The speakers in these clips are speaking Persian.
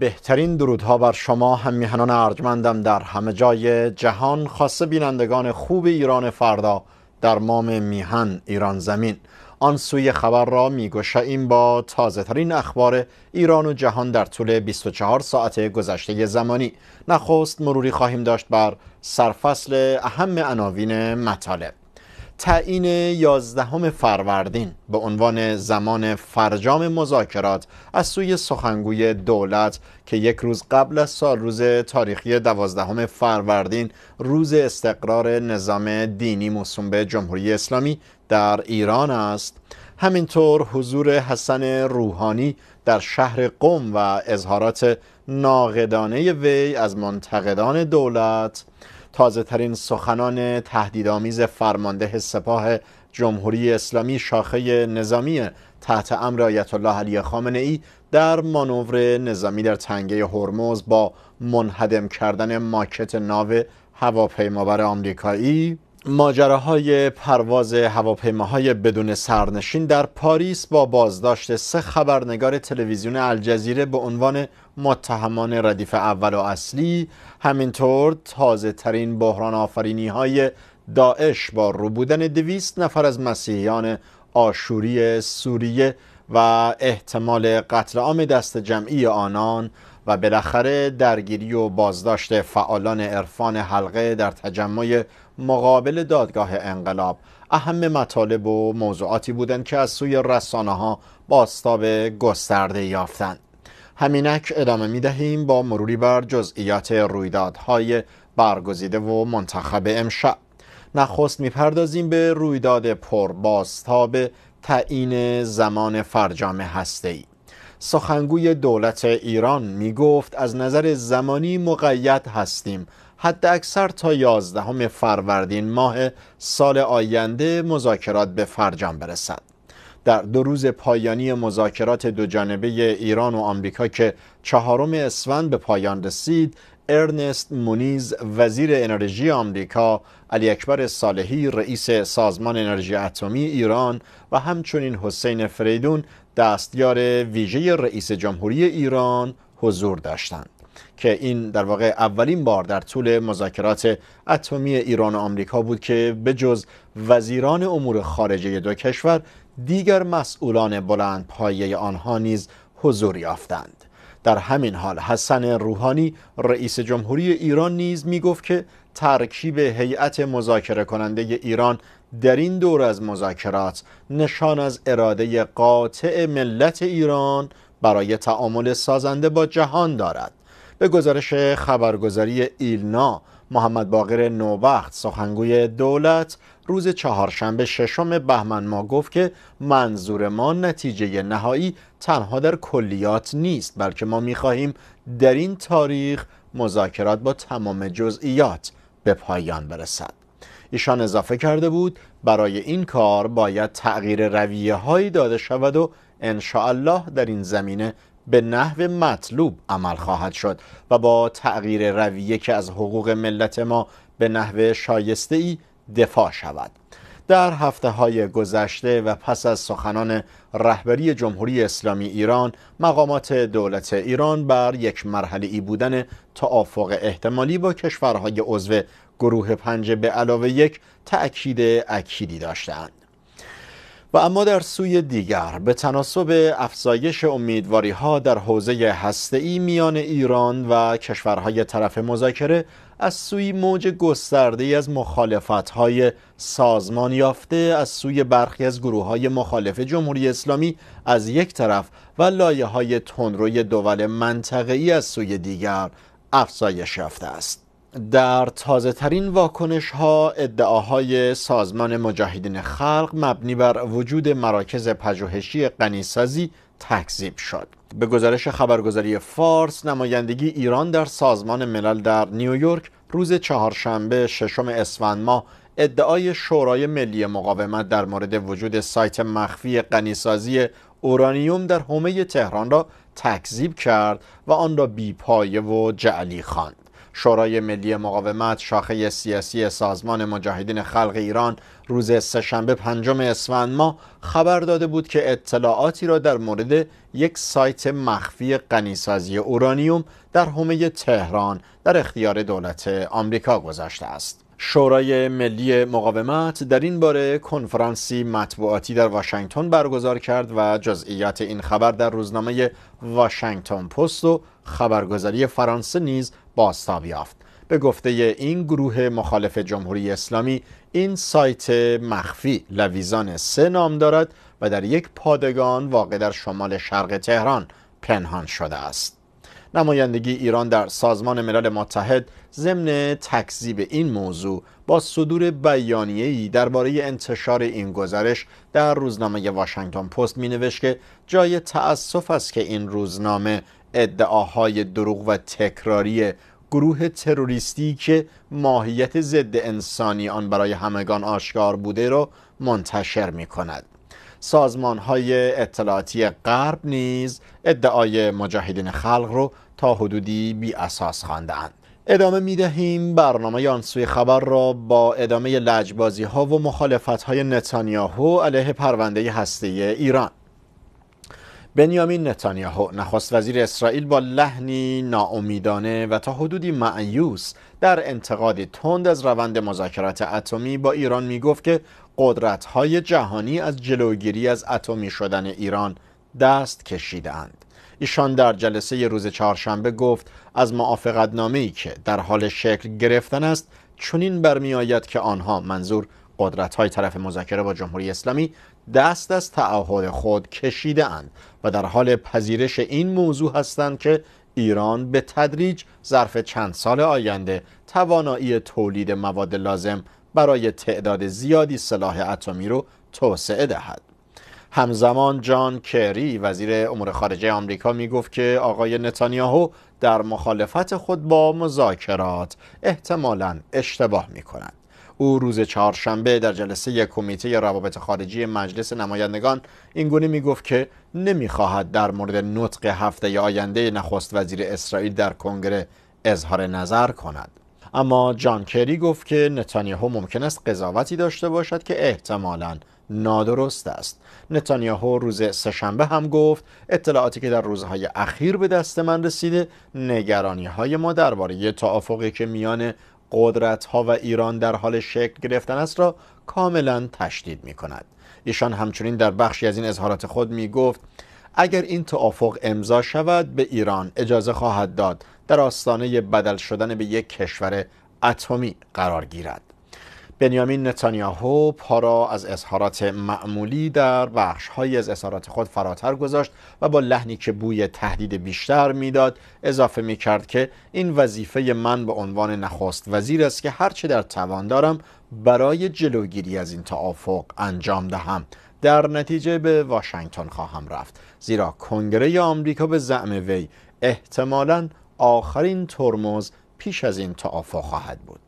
بهترین درودها بر شما هم میهنان ارجمندم در همه جای جهان خاصه بینندگان خوب ایران فردا در مام میهن ایران زمین آن سوی خبر را این با تازه ترین اخبار ایران و جهان در طول 24 ساعت گذشته زمانی نخست مروری خواهیم داشت بر سرفصل اهم عناوین مطالب تعیین 11 فروردین به عنوان زمان فرجام مذاکرات از سوی سخنگوی دولت که یک روز قبل از سال روز تاریخی 12 فروردین روز استقرار نظام دینی موسوم به جمهوری اسلامی در ایران است همینطور حضور حسن روحانی در شهر قم و اظهارات ناقدانه وی از منتقدان دولت تازه ترین سخنان تهدیدآمیز فرمانده سپاه جمهوری اسلامی شاخه نظامی تحت امر آیت الله علی خامنه ای در مانور نظامی در تنگه هرمز با منهدم کردن ماکت ناو هواپیمابر آمریکایی ماجراهای پرواز هواپیماهای بدون سرنشین در پاریس با بازداشت سه خبرنگار تلویزیون الجزیره به عنوان متهمان ردیف اول و اصلی همینطور تازه ترین بحران آفرینی های داعش با روبودن دویست نفر از مسیحیان آشوری سوریه و احتمال قتل عام دست جمعی آنان و بالاخره درگیری و بازداشت فعالان عرفان حلقه در تجمع مقابل دادگاه انقلاب اهم مطالب و موضوعاتی بودند که از سوی رسانه ها باستاب گسترده یافتند همینک ادامه می دهیم با مروری بر جزئیات رویدادهای برگزیده و منتخب امشب نخست میپردازیم به رویداد پربازتاب تعیین زمان فرجام ای. سخنگوی دولت ایران می گفت از نظر زمانی مقید هستیم حد اکثر تا 11 فروردین ماه سال آینده مذاکرات به فرجام برسد در دو روز پایانی مذاکرات دوجانبه ایران و آمریکا که چهارم اسفند به پایان رسید ارنست مونیز وزیر انرژی آمریکا علی اکبر صالحی رئیس سازمان انرژی اتمی ایران و همچنین حسین فریدون دستیار ویژه رئیس جمهوری ایران حضور داشتند که این در واقع اولین بار در طول مذاکرات اتمی ایران و آمریکا بود که به جز وزیران امور خارجه دو کشور دیگر مسئولان بلند پایه آنها نیز حضور یافتند در همین حال حسن روحانی رئیس جمهوری ایران نیز می گفت که ترکیب هیئت مذاکره کننده ایران در این دور از مذاکرات نشان از اراده قاطع ملت ایران برای تعامل سازنده با جهان دارد به گزارش خبرگزاری ایلنا محمد باقر نوبخت سخنگوی دولت روز چهارشنبه ششم بهمن ما گفت که منظور ما نتیجه نهایی تنها در کلیات نیست بلکه ما میخواهیم در این تاریخ مذاکرات با تمام جزئیات به پایان برسد ایشان اضافه کرده بود برای این کار باید تغییر رویه هایی داده شود و انشاءالله در این زمینه به نحو مطلوب عمل خواهد شد و با تغییر رویه که از حقوق ملت ما به نحو شایسته ای دفاع شود در هفته های گذشته و پس از سخنان رهبری جمهوری اسلامی ایران مقامات دولت ایران بر یک مرحله ای بودن توافق احتمالی با کشورهای عضو گروه پنج به علاوه یک تأکید اکیدی داشتند و اما در سوی دیگر به تناسب افزایش امیدواری ها در حوزه ای میان ایران و کشورهای طرف مذاکره از سوی موج گسترده از مخالفت های سازمان یافته از سوی برخی از گروه های مخالف جمهوری اسلامی از یک طرف و لایه های تندروی دول ای از سوی دیگر افزایش یافته است در تازه ترین واکنش ها ادعاهای سازمان مجاهدین خلق مبنی بر وجود مراکز پژوهشی غنیسازی تکذیب شد به گزارش خبرگزاری فارس نمایندگی ایران در سازمان ملل در نیویورک روز چهارشنبه ششم اسفند ماه ادعای شورای ملی مقاومت در مورد وجود سایت مخفی غنیسازی اورانیوم در حومه تهران را تکذیب کرد و آن را بیپایه و جعلی خواند شورای ملی مقاومت شاخه سیاسی سازمان مجاهدین خلق ایران روز سهشنبه پنجم اسفند ما خبر داده بود که اطلاعاتی را در مورد یک سایت مخفی قنیسازی اورانیوم در حومه تهران در اختیار دولت آمریکا گذاشته است. شورای ملی مقاومت در این باره کنفرانسی مطبوعاتی در واشنگتن برگزار کرد و جزئیات این خبر در روزنامه واشنگتن پست و خبرگزاری فرانسه نیز بازتاب یافت به گفته این گروه مخالف جمهوری اسلامی این سایت مخفی لویزان سه نام دارد و در یک پادگان واقع در شمال شرق تهران پنهان شده است نمایندگی ایران در سازمان ملل متحد ضمن تکذیب این موضوع با صدور بیانیه‌ای درباره انتشار این گزارش در روزنامه واشنگتن پست مینوشت که جای تأسف است که این روزنامه ادعاهای دروغ و تکراری گروه تروریستی که ماهیت ضد انسانی آن برای همگان آشکار بوده را منتشر می کند سازمان های اطلاعاتی غرب نیز ادعای مجاهدین خلق رو تا حدودی بی اساس خواندهاند ادامه می دهیم برنامه آن خبر را با ادامه لجبازی ها و مخالفت های نتانیاهو علیه پرونده هسته ایران بنیامین نتانیاهو نخست وزیر اسرائیل با لحنی ناامیدانه و تا حدودی معیوس در انتقاد تند از روند مذاکرات اتمی با ایران می گفت که قدرت های جهانی از جلوگیری از اتمی شدن ایران دست کشیدند. ایشان در جلسه روز چهارشنبه گفت از نامه‌ای که در حال شکل گرفتن است چنین برمیآید که آنها منظور قدرت های طرف مذاکره با جمهوری اسلامی دست از تعهد خود کشیده اند و در حال پذیرش این موضوع هستند که ایران به تدریج ظرف چند سال آینده توانایی تولید مواد لازم برای تعداد زیادی سلاح اتمی رو توسعه دهد همزمان جان کری وزیر امور خارجه آمریکا می میگفت که آقای نتانیاهو در مخالفت خود با مذاکرات احتمالا اشتباه می کند او روز چهارشنبه در جلسه کمیته روابط خارجی مجلس نمایندگان اینگونه گفت که نمیخواهد در مورد نطق هفته آینده نخست وزیر اسرائیل در کنگره اظهار نظر کند اما جان کری گفت که نتانیاهو ممکن است قضاوتی داشته باشد که احتمالاً نادرست است نتانیاهو روز سهشنبه هم گفت اطلاعاتی که در روزهای اخیر به دست من رسیده نگرانی های ما درباره توافقی که میان قدرت ها و ایران در حال شکل گرفتن است را کاملا تشدید می کند ایشان همچنین در بخشی از این اظهارات خود می گفت اگر این توافق امضا شود به ایران اجازه خواهد داد در آستانه بدل شدن به یک کشور اتمی قرار گیرد بنیامین نتانیاهو پا را از اظهارات معمولی در بخشهایی از اظهارات خود فراتر گذاشت و با لحنی که بوی تهدید بیشتر میداد اضافه می کرد که این وظیفه من به عنوان نخست وزیر است که هرچه در توان دارم برای جلوگیری از این توافق انجام دهم در نتیجه به واشنگتن خواهم رفت زیرا کنگره آمریکا به زعم وی احتمالا آخرین ترمز پیش از این توافق خواهد بود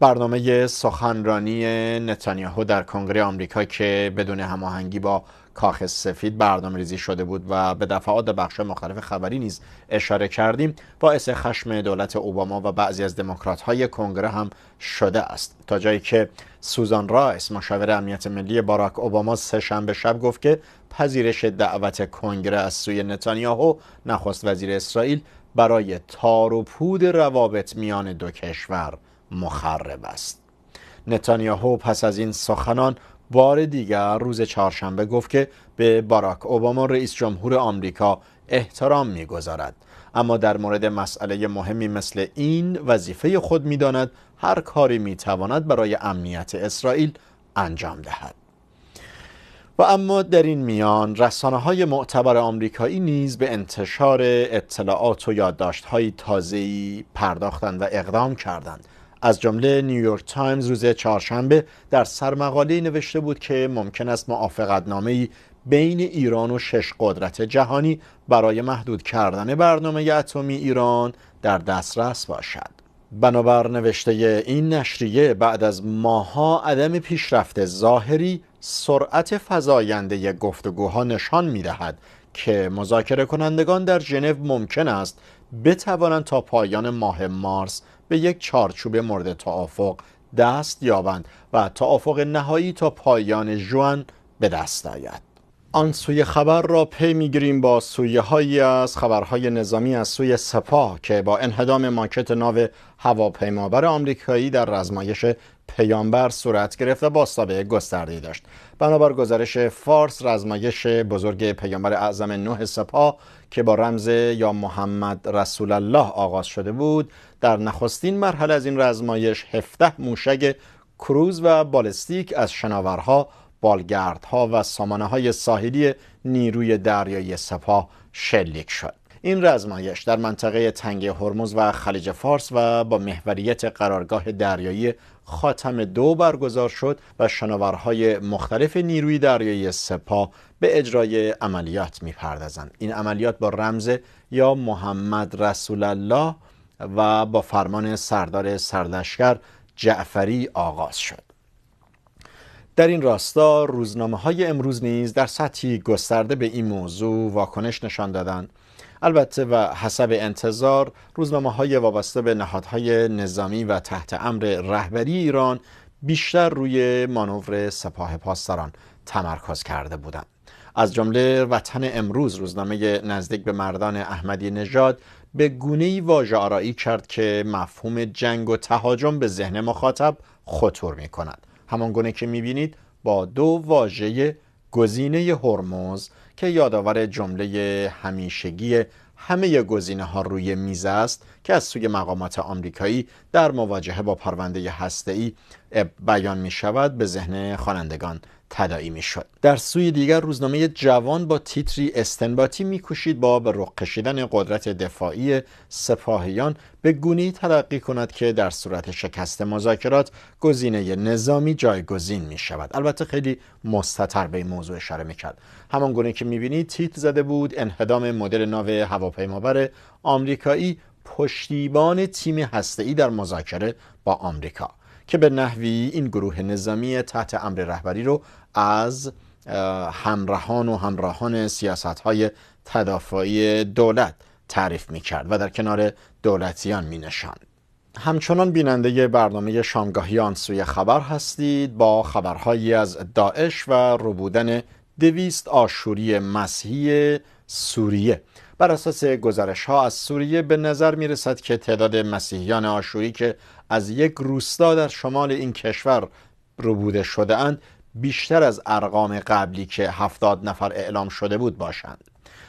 برنامه سخنرانی نتانیاهو در کنگره آمریکا که بدون هماهنگی با کاخ سفید برنامه ریزی شده بود و به دفعات بخش مختلف خبری نیز اشاره کردیم باعث خشم دولت اوباما و بعضی از دموکرات های کنگره هم شده است تا جایی که سوزان رایس مشاور امنیت ملی باراک اوباما سه شنبه شب گفت که پذیرش دعوت کنگره از سوی نتانیاهو نخست وزیر اسرائیل برای تار و پود روابط میان دو کشور مخرب است نتانیاهو پس از این سخنان بار دیگر روز چهارشنبه گفت که به باراک اوباما رئیس جمهور آمریکا احترام میگذارد اما در مورد مسئله مهمی مثل این وظیفه خود میداند هر کاری میتواند برای امنیت اسرائیل انجام دهد و اما در این میان رسانه های معتبر آمریکایی نیز به انتشار اطلاعات و یادداشت های تازه‌ای پرداختند و اقدام کردند از جمله نیویورک تایمز روز چهارشنبه در سرمقاله نوشته بود که ممکن است ای بین ایران و شش قدرت جهانی برای محدود کردن برنامه اتمی ایران در دسترس باشد. بنابر نوشته این نشریه بعد از ماها عدم پیشرفت ظاهری سرعت فزاینده گفتگوها نشان می که مذاکره کنندگان در ژنو ممکن است بتوانند تا پایان ماه مارس به یک چارچوب مورد توافق دست یابند و توافق نهایی تا پایان جوان به دست آید آن سوی خبر را پی میگیریم با سویه هایی از خبرهای نظامی از سوی سپاه که با انهدام ماکت ناو هواپیمابر آمریکایی در رزمایش پیامبر صورت گرفت و باستابه گسترده داشت بنابر گزارش فارس رزمایش بزرگ پیامبر اعظم نوح سپاه که با رمز یا محمد رسول الله آغاز شده بود در نخستین مرحله از این رزمایش 17 موشک کروز و بالستیک از شناورها بالگردها و سامانه های ساحلی نیروی دریایی سپاه شلیک شد این رزمایش در منطقه تنگ هرمز و خلیج فارس و با محوریت قرارگاه دریایی خاتم دو برگزار شد و شناورهای مختلف نیروی دریایی سپاه به اجرای عملیات میپردازند این عملیات با رمز یا محمد رسول الله و با فرمان سردار سرلشکر جعفری آغاز شد در این راستا روزنامه های امروز نیز در سطحی گسترده به این موضوع واکنش نشان دادند البته و حسب انتظار روزنامه های وابسته به نهادهای نظامی و تحت امر رهبری ایران بیشتر روی مانور سپاه پاسداران تمرکز کرده بودند از جمله وطن امروز روزنامه نزدیک به مردان احمدی نژاد به گونه ای واژه آرایی کرد که مفهوم جنگ و تهاجم به ذهن مخاطب خطور می کند همان گونه که می بینید با دو واژه گزینه هرمز که یادآور جمله همیشگی همه گزینه ها روی میز است که از سوی مقامات آمریکایی در مواجهه با پرونده هسته‌ای بیان می شود به ذهن خوانندگان می میشد در سوی دیگر روزنامه جوان با تیتری استنباطی میکوشید با به رخ کشیدن قدرت دفاعی سپاهیان به گونی تلقی کند که در صورت شکست مذاکرات گزینه نظامی جایگزین می شود البته خیلی مستتر به این موضوع اشاره می کرد همان گونه که می بینید تیتر زده بود انهدام مدل ناو هواپیمابر آمریکایی پشتیبان تیم هسته‌ای در مذاکره با آمریکا که به نحوی این گروه نظامی تحت امر رهبری رو از همراهان و همراهان سیاست های تدافعی دولت تعریف می کرد و در کنار دولتیان می نشان. همچنان بیننده برنامه شامگاهی آن سوی خبر هستید با خبرهایی از داعش و ربودن دویست آشوری مسیحی سوریه بر اساس گزارش ها از سوریه به نظر می رسد که تعداد مسیحیان آشوری که از یک روستا در شمال این کشور ربوده شده اند بیشتر از ارقام قبلی که هفتاد نفر اعلام شده بود باشند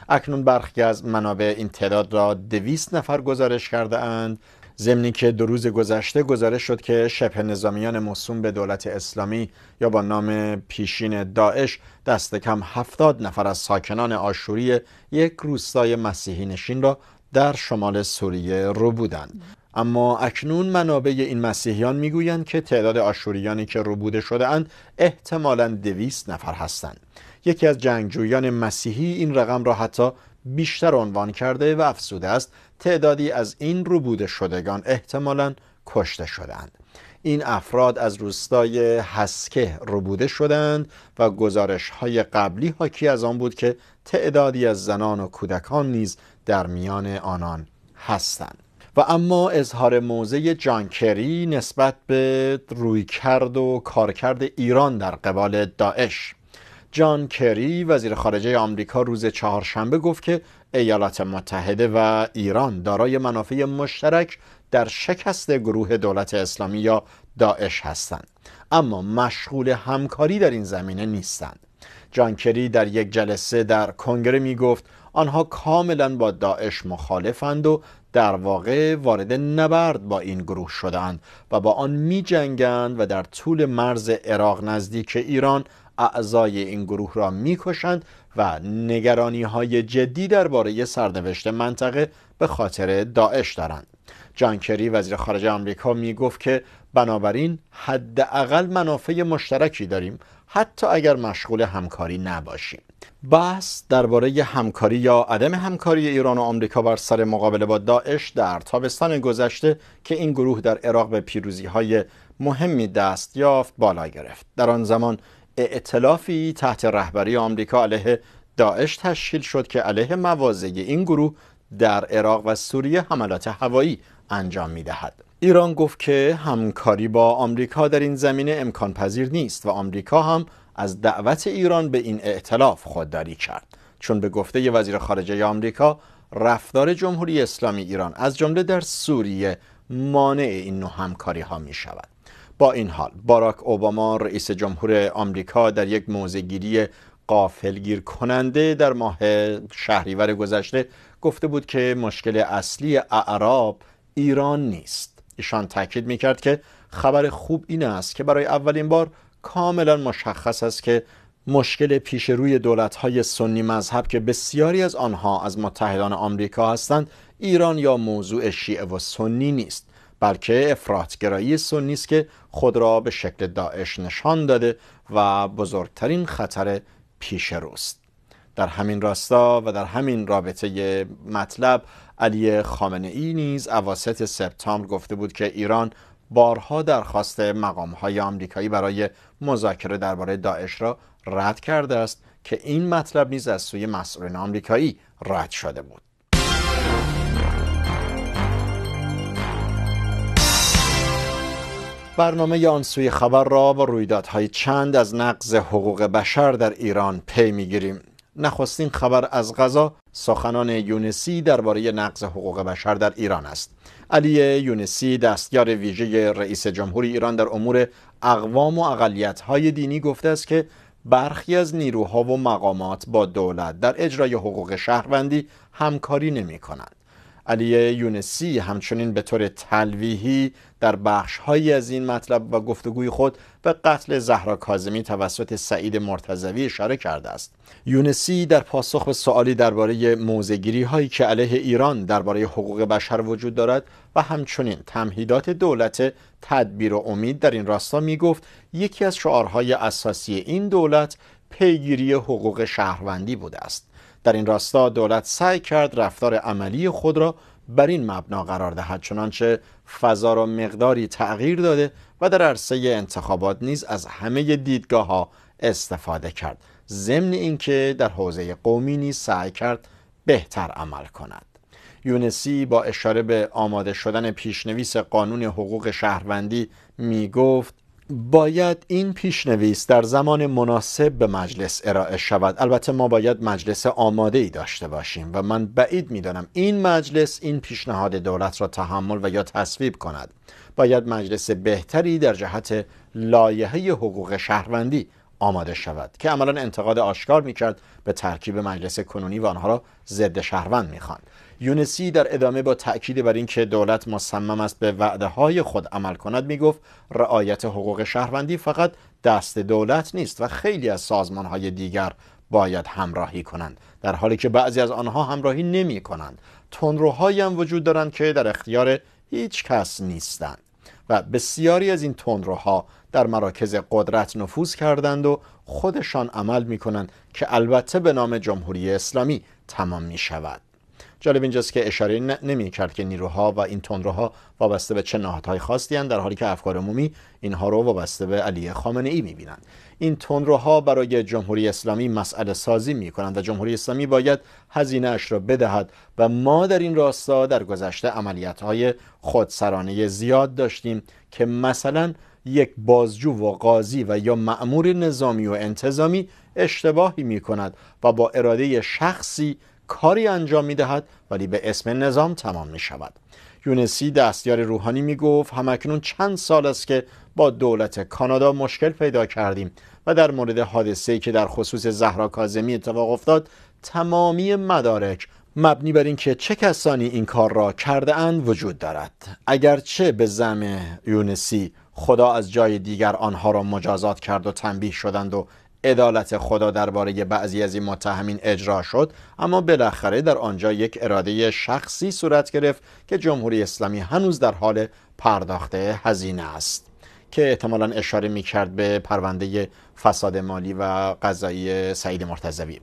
اکنون برخی از منابع این تعداد را دویست نفر گزارش کرده اند زمینی که دو روز گذشته گزارش شد که شبه نظامیان موسوم به دولت اسلامی یا با نام پیشین داعش دست کم هفتاد نفر از ساکنان آشوری یک روستای مسیحی نشین را در شمال سوریه رو بودند اما اکنون منابع این مسیحیان میگویند که تعداد آشوریانی که ربوده شده اند احتمالا دویست نفر هستند یکی از جنگجویان مسیحی این رقم را حتی بیشتر عنوان کرده و افسوده است تعدادی از این ربوده شدگان احتمالا کشته شدند این افراد از روستای هسکه ربوده شدند و گزارش های قبلی حاکی از آن بود که تعدادی از زنان و کودکان نیز در میان آنان هستند و اما اظهار موضع جانکری نسبت به رویکرد و کارکرد ایران در قبال داعش جان کری وزیر خارجه آمریکا روز چهارشنبه گفت که ایالات متحده و ایران دارای منافع مشترک در شکست گروه دولت اسلامی یا داعش هستند اما مشغول همکاری در این زمینه نیستند جان کری در یک جلسه در کنگره می گفت آنها کاملا با داعش مخالفند و در واقع وارد نبرد با این گروه شدند و با آن می جنگند و در طول مرز عراق نزدیک ایران اعضای این گروه را می کشند و نگرانی های جدی درباره سرنوشت منطقه به خاطر داعش دارند. جان کری وزیر خارجه آمریکا می گفت که بنابراین حداقل منافع مشترکی داریم حتی اگر مشغول همکاری نباشیم بحث درباره همکاری یا عدم همکاری ایران و آمریکا بر سر مقابله با داعش در تابستان گذشته که این گروه در عراق به پیروزی های مهمی دست یافت بالا گرفت در آن زمان ائتلافی تحت رهبری آمریکا علیه داعش تشکیل شد که علیه مواضع این گروه در عراق و سوریه حملات هوایی انجام دهد. ایران گفت که همکاری با آمریکا در این زمینه امکان پذیر نیست و آمریکا هم از دعوت ایران به این ائتلاف خودداری کرد چون به گفته ی وزیر خارجه آمریکا رفتار جمهوری اسلامی ایران از جمله در سوریه مانع این نوع همکاری ها می شود با این حال باراک اوباما رئیس جمهور آمریکا در یک موزگیری قافلگیر کننده در ماه شهریور گذشته گفته بود که مشکل اصلی اعراب ایران نیست ایشان تاکید میکرد که خبر خوب این است که برای اولین بار کاملا مشخص است که مشکل پیش روی دولت های سنی مذهب که بسیاری از آنها از متحدان آمریکا هستند ایران یا موضوع شیعه و سنی نیست بلکه افراطگرایی سنی است که خود را به شکل داعش نشان داده و بزرگترین خطر پیش روست در همین راستا و در همین رابطه مطلب علی خامنه ای نیز اواسط سپتامبر گفته بود که ایران بارها درخواست مقام های آمریکایی برای مذاکره درباره داعش را رد کرده است که این مطلب نیز از سوی مسئولین آمریکایی رد شده بود برنامه آن سوی خبر را با رویدادهای چند از نقض حقوق بشر در ایران پی میگیریم نخستین خبر از غذا سخنان یونسی درباره نقض حقوق بشر در ایران است علی یونسی دستیار ویژه رئیس جمهوری ایران در امور اقوام و اقلیت‌های دینی گفته است که برخی از نیروها و مقامات با دولت در اجرای حقوق شهروندی همکاری نمی علی یونسی همچنین به طور تلویحی در بخشهایی از این مطلب و گفتگوی خود به قتل زهرا کاظمی توسط سعید مرتضوی اشاره کرده است یونسی در پاسخ به سوالی درباره موزگیری هایی که علیه ایران درباره حقوق بشر وجود دارد و همچنین تمهیدات دولت تدبیر و امید در این راستا می گفت یکی از شعارهای اساسی این دولت پیگیری حقوق شهروندی بوده است در این راستا دولت سعی کرد رفتار عملی خود را بر این مبنا قرار دهد چنانچه فضا را مقداری تغییر داده و در عرصه انتخابات نیز از همه دیدگاه ها استفاده کرد ضمن اینکه در حوزه قومی نیز سعی کرد بهتر عمل کند یونسی با اشاره به آماده شدن پیشنویس قانون حقوق شهروندی می گفت باید این پیشنویس در زمان مناسب به مجلس ارائه شود البته ما باید مجلس آماده ای داشته باشیم و من بعید دانم این مجلس این پیشنهاد دولت را تحمل و یا تصویب کند باید مجلس بهتری در جهت لایحه حقوق شهروندی آماده شود که عملا انتقاد آشکار کرد به ترکیب مجلس کنونی و آنها را ضد شهروند میخواند یونسی در ادامه با تأکید بر اینکه دولت مصمم است به وعده های خود عمل کند می گفت رعایت حقوق شهروندی فقط دست دولت نیست و خیلی از سازمان های دیگر باید همراهی کنند در حالی که بعضی از آنها همراهی نمی کنند تندروهایی هم وجود دارند که در اختیار هیچ کس نیستند و بسیاری از این تندروها در مراکز قدرت نفوذ کردند و خودشان عمل می کنند که البته به نام جمهوری اسلامی تمام می شود جالب اینجاست که اشاره نمی کرد که نیروها و این تندروها وابسته به چه نهادهای خاصی هستند در حالی که افکار عمومی اینها رو وابسته به علی خامنه ای می بینند این تندروها برای جمهوری اسلامی مسئله سازی می کنند و جمهوری اسلامی باید هزینه اش را بدهد و ما در این راستا در گذشته عملیات های خودسرانه زیاد داشتیم که مثلا یک بازجو و قاضی و یا مأمور نظامی و انتظامی اشتباهی می کند و با اراده شخصی کاری انجام می دهد ولی به اسم نظام تمام می شود یونسی دستیار روحانی می گفت همکنون چند سال است که با دولت کانادا مشکل پیدا کردیم و در مورد حادثه‌ای که در خصوص زهرا کاظمی اتفاق افتاد تمامی مدارک مبنی بر اینکه چه کسانی این کار را کرده اند وجود دارد اگرچه به زم یونسی خدا از جای دیگر آنها را مجازات کرد و تنبیه شدند و عدالت خدا درباره بعضی از این متهمین اجرا شد اما بالاخره در آنجا یک اراده شخصی صورت گرفت که جمهوری اسلامی هنوز در حال پرداخت هزینه است که احتمالا اشاره می کرد به پرونده فساد مالی و قضایی سعید مرتضوی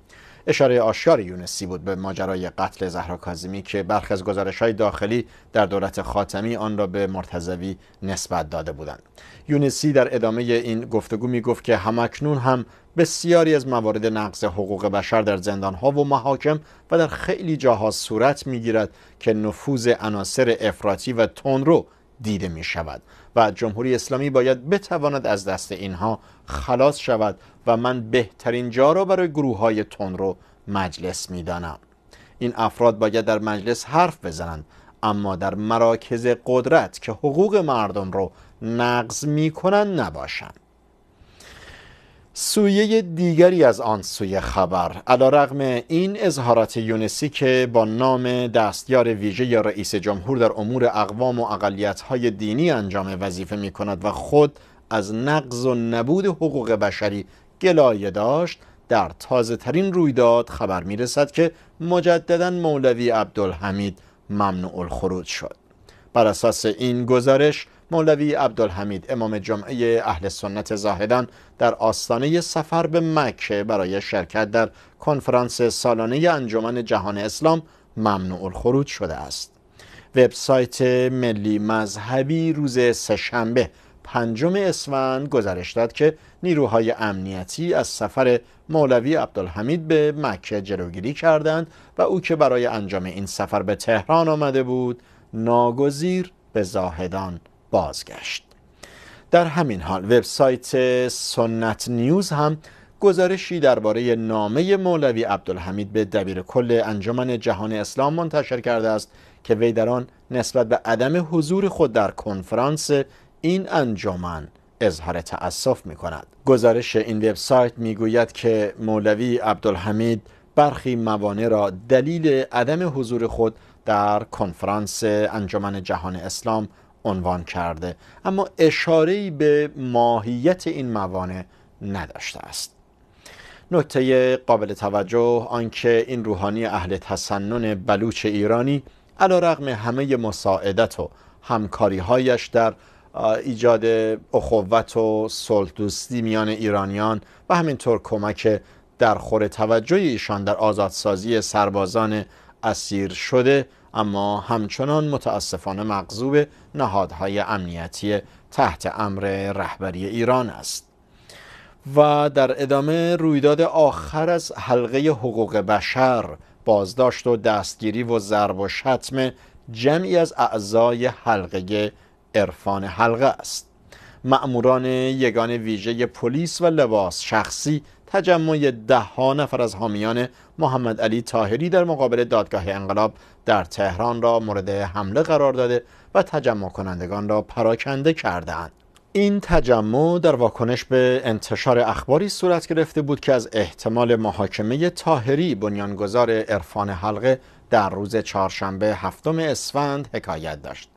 اشاره آشکار یونسی بود به ماجرای قتل زهرا کاظمی که برخی از گزارش های داخلی در دولت خاتمی آن را به مرتضوی نسبت داده بودند یونسی در ادامه این گفتگو می گفت که همکنون هم بسیاری از موارد نقض حقوق بشر در ها و محاکم و در خیلی جاها صورت میگیرد که نفوذ عناصر افراطی و تندرو دیده می شود و جمهوری اسلامی باید بتواند از دست اینها خلاص شود و من بهترین جا را برای گروه های تون رو مجلس میدانم این افراد باید در مجلس حرف بزنند اما در مراکز قدرت که حقوق مردم رو نقض می کنند نباشند سویه دیگری از آن سوی خبر علا رغم این اظهارات یونسی که با نام دستیار ویژه یا رئیس جمهور در امور اقوام و اقلیتهای دینی انجام وظیفه می کند و خود از نقض و نبود حقوق بشری گلایه داشت در تازه ترین رویداد خبر می رسد که مجددا مولوی عبدالحمید ممنوع الخروج شد بر اساس این گزارش مولوی عبدالحمید امام جمعه اهل سنت زاهدان در آستانه سفر به مکه برای شرکت در کنفرانس سالانه انجمن جهان اسلام ممنوع الخروج شده است وبسایت ملی مذهبی روز سهشنبه پنجم اسفند گزارش داد که نیروهای امنیتی از سفر مولوی عبدالحمید به مکه جلوگیری کردند و او که برای انجام این سفر به تهران آمده بود ناگزیر به زاهدان بازگشت در همین حال وبسایت سنت نیوز هم گزارشی درباره نامه مولوی عبدالحمید به دبیر کل انجمن جهان اسلام منتشر کرده است که وی در آن نسبت به عدم حضور خود در کنفرانس این انجمن اظهار تأسف می کند. گزارش این وبسایت میگوید که مولوی عبدالحمید برخی موانع را دلیل عدم حضور خود در کنفرانس انجمن جهان اسلام عنوان کرده اما ای به ماهیت این موانع نداشته است نکته قابل توجه آنکه این روحانی اهل تسنن بلوچ ایرانی علا رقم همه مساعدت و هایش در ایجاد اخوت و سلطوستی میان ایرانیان و همینطور کمک در خور توجه ایشان در آزادسازی سربازان اسیر شده اما همچنان متاسفانه مغضوب نهادهای امنیتی تحت امر رهبری ایران است و در ادامه رویداد آخر از حلقه حقوق بشر بازداشت و دستگیری و ضرب و شتم جمعی از اعضای حلقه عرفان حلقه است معموران یگان ویژه پلیس و لباس شخصی تجمع ده ها نفر از حامیان محمد علی تاهری در مقابل دادگاه انقلاب در تهران را مورد حمله قرار داده و تجمع کنندگان را پراکنده کردند. این تجمع در واکنش به انتشار اخباری صورت گرفته بود که از احتمال محاکمه تاهری بنیانگذار عرفان حلقه در روز چهارشنبه هفتم اسفند حکایت داشت.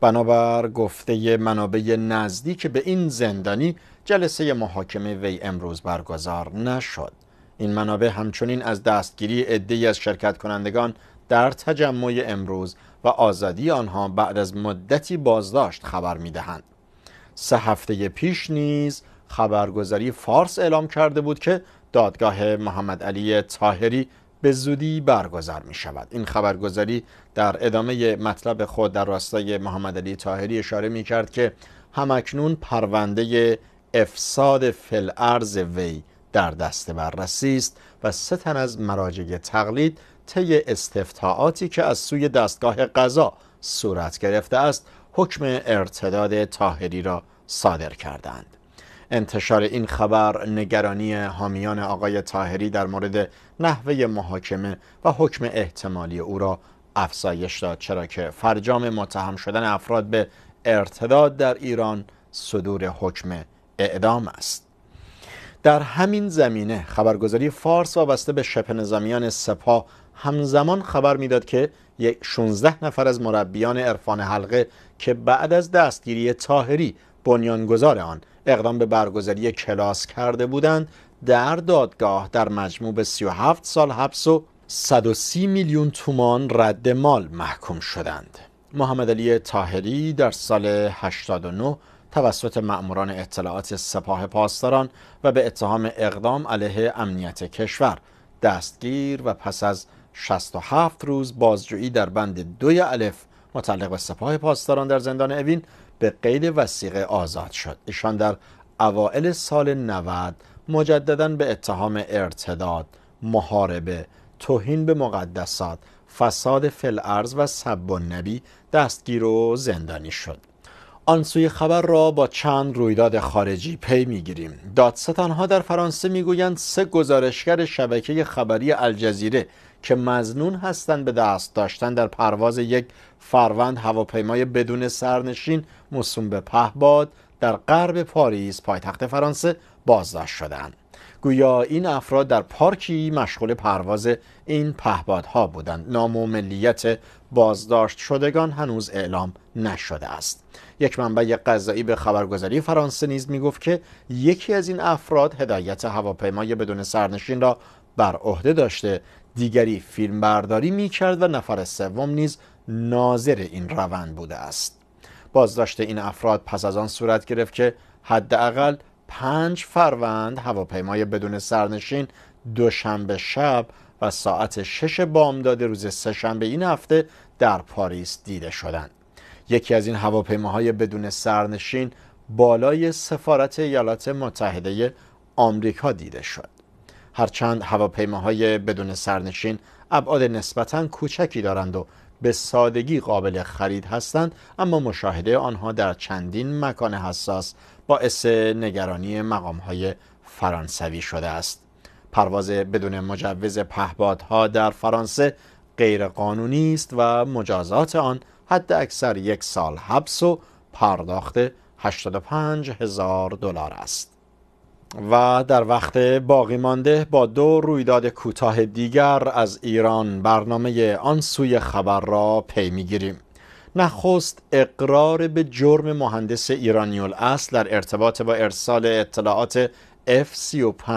بنابر گفته منابع نزدیک به این زندانی جلسه محاکمه وی امروز برگزار نشد. این منابع همچنین از دستگیری عده‌ای از شرکت کنندگان در تجمع امروز و آزادی آنها بعد از مدتی بازداشت خبر میدهند سه هفته پیش نیز خبرگزاری فارس اعلام کرده بود که دادگاه محمد علی تاهری به زودی برگزار می شود این خبرگزاری در ادامه مطلب خود در راستای محمد علی تاهری اشاره می کرد که همکنون پرونده افساد فلعرز وی در دست بررسی است و سه تن از مراجع تقلید طی استفتاعاتی که از سوی دستگاه قضا صورت گرفته است حکم ارتداد تاهری را صادر کردند انتشار این خبر نگرانی حامیان آقای تاهری در مورد نحوه محاکمه و حکم احتمالی او را افزایش داد چرا که فرجام متهم شدن افراد به ارتداد در ایران صدور حکم اعدام است در همین زمینه خبرگزاری فارس وابسته به شبه نظامیان سپاه همزمان خبر میداد که 16 نفر از مربیان عرفان حلقه که بعد از دستگیری تاهری بنیانگذار آن اقدام به برگزاری کلاس کرده بودند در دادگاه در مجموع به 37 سال حبس و 130 میلیون تومان رد مال محکوم شدند محمد علی تاهری در سال 89 توسط مأموران اطلاعات سپاه پاسداران و به اتهام اقدام علیه امنیت کشور دستگیر و پس از 67 روز بازجویی در بند دوی الف متعلق به سپاه پاسداران در زندان اوین به قید وسیقه آزاد شد ایشان در اوائل سال 90 مجددا به اتهام ارتداد محاربه توهین به مقدسات فساد فلعرز و سب و نبی دستگیر و زندانی شد آن سوی خبر را با چند رویداد خارجی پی میگیریم دادستانها در فرانسه میگویند سه گزارشگر شبکه خبری الجزیره که مزنون هستند به دست داشتن در پرواز یک فروند هواپیمای بدون سرنشین موسوم به پهباد در غرب پاریس پایتخت فرانسه بازداشت شدند گویا این افراد در پارکی مشغول پرواز این پهبادها بودند نام و ملیت بازداشت شدگان هنوز اعلام نشده است یک منبع قضایی به خبرگزاری فرانسه نیز میگفت که یکی از این افراد هدایت هواپیمای بدون سرنشین را بر عهده داشته دیگری فیلمبرداری می کرد و نفر سوم نیز ناظر این روند بوده است بازداشت این افراد پس از آن صورت گرفت که حداقل پنج فروند هواپیمای بدون سرنشین دوشنبه شب و ساعت شش بامداد روز سهشنبه این هفته در پاریس دیده شدند یکی از این هواپیماهای بدون سرنشین بالای سفارت ایالات متحده آمریکا دیده شد هرچند هواپیماهای بدون سرنشین ابعاد نسبتا کوچکی دارند و به سادگی قابل خرید هستند اما مشاهده آنها در چندین مکان حساس باعث نگرانی های فرانسوی شده است پرواز بدون مجوز پهبادها در فرانسه غیرقانونی است و مجازات آن حد اکثر یک سال حبس و پرداخت 85 هزار دلار است و در وقت باقی مانده با دو رویداد کوتاه دیگر از ایران برنامه آن سوی خبر را پی میگیریم نخست اقرار به جرم مهندس ایرانی الاصل در ارتباط با ارسال اطلاعات F-35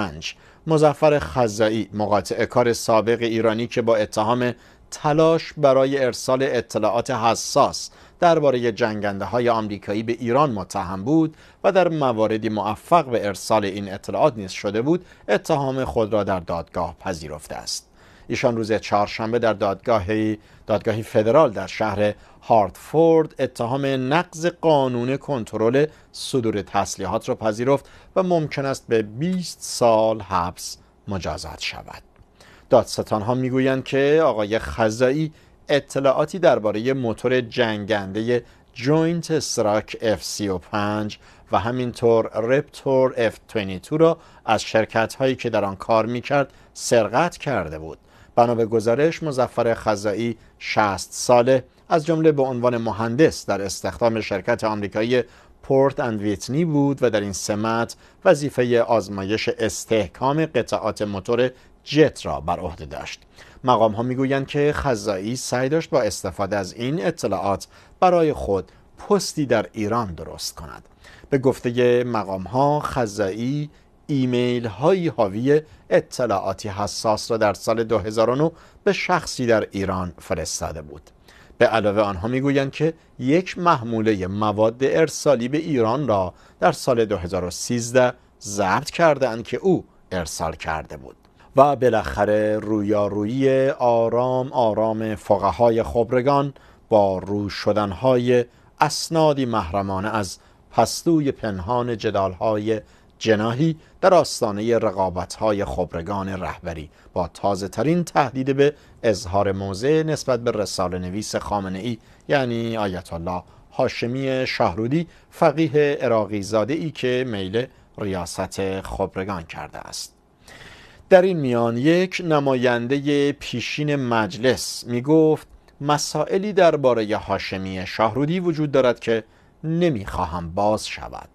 مزفر خزایی مقاطع کار سابق ایرانی که با اتهام تلاش برای ارسال اطلاعات حساس درباره جنگنده های آمریکایی به ایران متهم بود و در مواردی موفق به ارسال این اطلاعات نیز شده بود اتهام خود را در دادگاه پذیرفته است ایشان روز چهارشنبه در دادگاهی, دادگاهی فدرال در شهر هارتفورد اتهام نقض قانون کنترل صدور تسلیحات را پذیرفت و ممکن است به 20 سال حبس مجازات شود دادستان ها میگویند که آقای خزایی اطلاعاتی درباره موتور جنگنده جوینت سراک F35 و همینطور رپتور F22 را از شرکت هایی که در آن کار میکرد سرقت کرده بود بنا به گزارش مزفر خزایی 60 ساله از جمله به عنوان مهندس در استخدام شرکت آمریکایی پورت اند ویتنی بود و در این سمت وظیفه آزمایش استحکام قطعات موتور جت را بر عهده داشت مقام ها میگویند که خزایی سعی داشت با استفاده از این اطلاعات برای خود پستی در ایران درست کند به گفته مقام ها خزایی ایمیل های حاوی اطلاعاتی حساس را در سال 2009 به شخصی در ایران فرستاده بود به علاوه آنها میگویند که یک محموله مواد ارسالی به ایران را در سال 2013 ضبط اند که او ارسال کرده بود و بالاخره رویارویی آرام آرام فقهای خبرگان با رو شدنهای اسنادی محرمانه از پستوی پنهان جدالهای جناهی در آستانه رقابتهای خبرگان رهبری با تازه ترین تهدید به اظهار موضع نسبت به رساله نویس خامنه ای یعنی آیت الله هاشمی شاهرودی فقیه عراقی زاده ای که میل ریاست خبرگان کرده است در این میان یک نماینده پیشین مجلس می گفت مسائلی درباره هاشمی شاهرودی وجود دارد که خواهم باز شود